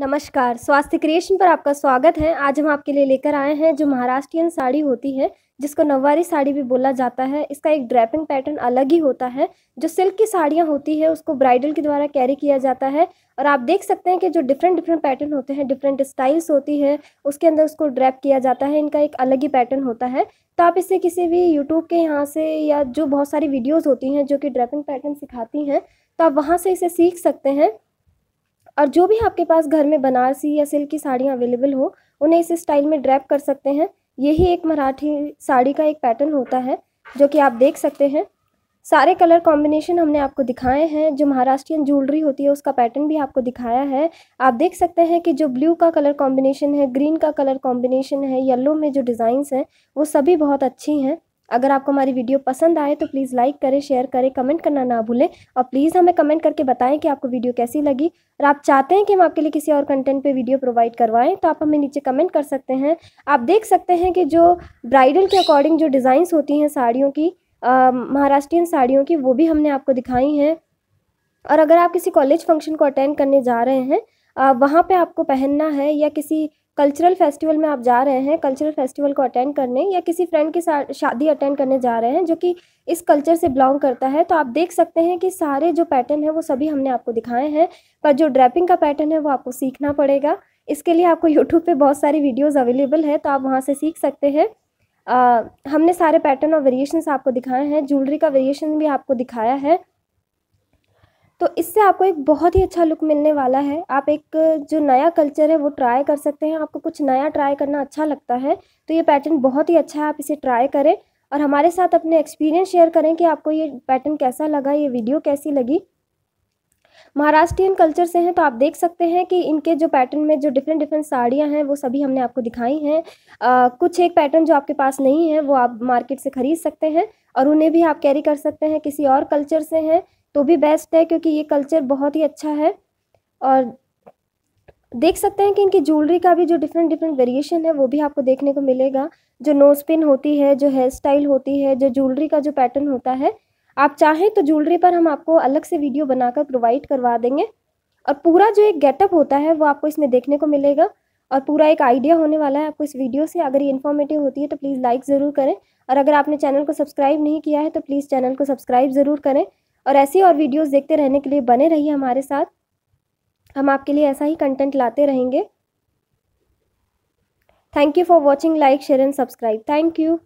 नमस्कार स्वास्थ्य क्रिएशन पर आपका स्वागत है आज हम आपके लिए लेकर आए हैं जो महाराष्ट्रियन साड़ी होती है जिसको नववारी साड़ी भी बोला जाता है इसका एक ड्रैपिंग पैटर्न अलग ही होता है जो सिल्क की साड़ियाँ होती है उसको ब्राइडल के द्वारा कैरी किया जाता है और आप देख सकते हैं कि जो डिफरेंट डिफरेंट पैटर्न होते हैं डिफरेंट स्टाइल्स होती है उसके अंदर उसको ड्रैप किया जाता है इनका एक अलग ही पैटर्न होता है तो आप इसे किसी भी यूट्यूब के यहाँ से या जो बहुत सारी वीडियोज़ होती हैं जो कि ड्रैपिंग पैटर्न सिखाती हैं तो आप वहाँ से इसे सीख सकते हैं और जो भी आपके पास घर में बनारसी या सिल्क की साड़ियाँ अवेलेबल हो उन्हें इस स्टाइल में ड्रैप कर सकते हैं यही एक मराठी साड़ी का एक पैटर्न होता है जो कि आप देख सकते हैं सारे कलर कॉम्बिनेशन हमने आपको दिखाए हैं जो महाराष्ट्रियन ज्वेलरी होती है उसका पैटर्न भी आपको दिखाया है आप देख सकते हैं कि जो ब्लू का कलर कॉम्बिनेशन है ग्रीन का कलर कॉम्बिनेशन है येलो में जो डिज़ाइंस हैं वो सभी बहुत अच्छी हैं अगर आपको हमारी वीडियो पसंद आए तो प्लीज़ लाइक करें शेयर करें कमेंट करना ना भूलें और प्लीज़ हमें कमेंट करके बताएं कि आपको वीडियो कैसी लगी और आप चाहते हैं कि हम आपके लिए किसी और कंटेंट पे वीडियो प्रोवाइड करवाएं तो आप हमें नीचे कमेंट कर सकते हैं आप देख सकते हैं कि जो ब्राइडल के अकॉर्डिंग जो डिज़ाइंस होती हैं साड़ियों की महाराष्ट्रियन साड़ियों की वो भी हमने आपको दिखाई हैं और अगर आप किसी कॉलेज फंक्शन को अटेंड करने जा रहे हैं वहाँ पर आपको पहनना है या किसी कल्चरल फेस्टिवल में आप जा रहे हैं कल्चरल फेस्टिवल को अटेंड करने या किसी फ्रेंड के साथ शादी अटेंड करने जा रहे हैं जो कि इस कल्चर से बिलोंग करता है तो आप देख सकते हैं कि सारे जो पैटर्न है वो सभी हमने आपको दिखाए हैं पर जो ड्रैपिंग का पैटर्न है वो आपको सीखना पड़ेगा इसके लिए आपको यूट्यूब पर बहुत सारी वीडियोज़ अवेलेबल है तो आप वहाँ से सीख सकते हैं हमने सारे पैटर्न और वेरिएशन आपको दिखाए हैं ज्वेलरी का वेरिएशन भी आपको दिखाया है तो इससे आपको एक बहुत ही अच्छा लुक मिलने वाला है आप एक जो नया कल्चर है वो ट्राई कर सकते हैं आपको कुछ नया ट्राई करना अच्छा लगता है तो ये पैटर्न बहुत ही अच्छा है आप इसे ट्राई करें और हमारे साथ अपने एक्सपीरियंस शेयर करें कि आपको ये पैटर्न कैसा लगा ये वीडियो कैसी लगी महाराष्ट्रियन कल्चर से हैं तो आप देख सकते हैं कि इनके जो पैटर्न में जो डिफरेंट डिफरेंट साड़ियाँ हैं वो सभी हमने आपको दिखाई हैं कुछ एक पैटर्न जो आपके पास नहीं है वो आप मार्केट से ख़रीद सकते हैं और उन्हें भी आप कैरी कर सकते हैं किसी और कल्चर से हैं तो भी बेस्ट है क्योंकि ये कल्चर बहुत ही अच्छा है और देख सकते हैं कि इनकी ज्वेलरी का भी जो डिफरेंट डिफरेंट वेरिएशन है वो भी आपको देखने को मिलेगा जो नोज पिन होती है जो हेयर स्टाइल होती है जो ज्वेलरी का जो पैटर्न होता है आप चाहें तो ज्वेलरी पर हम आपको अलग से वीडियो बनाकर प्रोवाइड करवा देंगे और पूरा जो एक गेटअप होता है वो आपको इसमें देखने को मिलेगा और पूरा एक आइडिया होने वाला है आपको इस वीडियो से अगर ये इन्फॉर्मेटिव होती है तो प्लीज़ लाइक ज़रूर करें और अगर आपने चैनल को सब्सक्राइब नहीं किया है तो प्लीज़ चैनल को सब्सक्राइब ज़रूर करें और ऐसी और वीडियोस देखते रहने के लिए बने रहिए हमारे साथ हम आपके लिए ऐसा ही कंटेंट लाते रहेंगे thank you for watching like share and subscribe thank you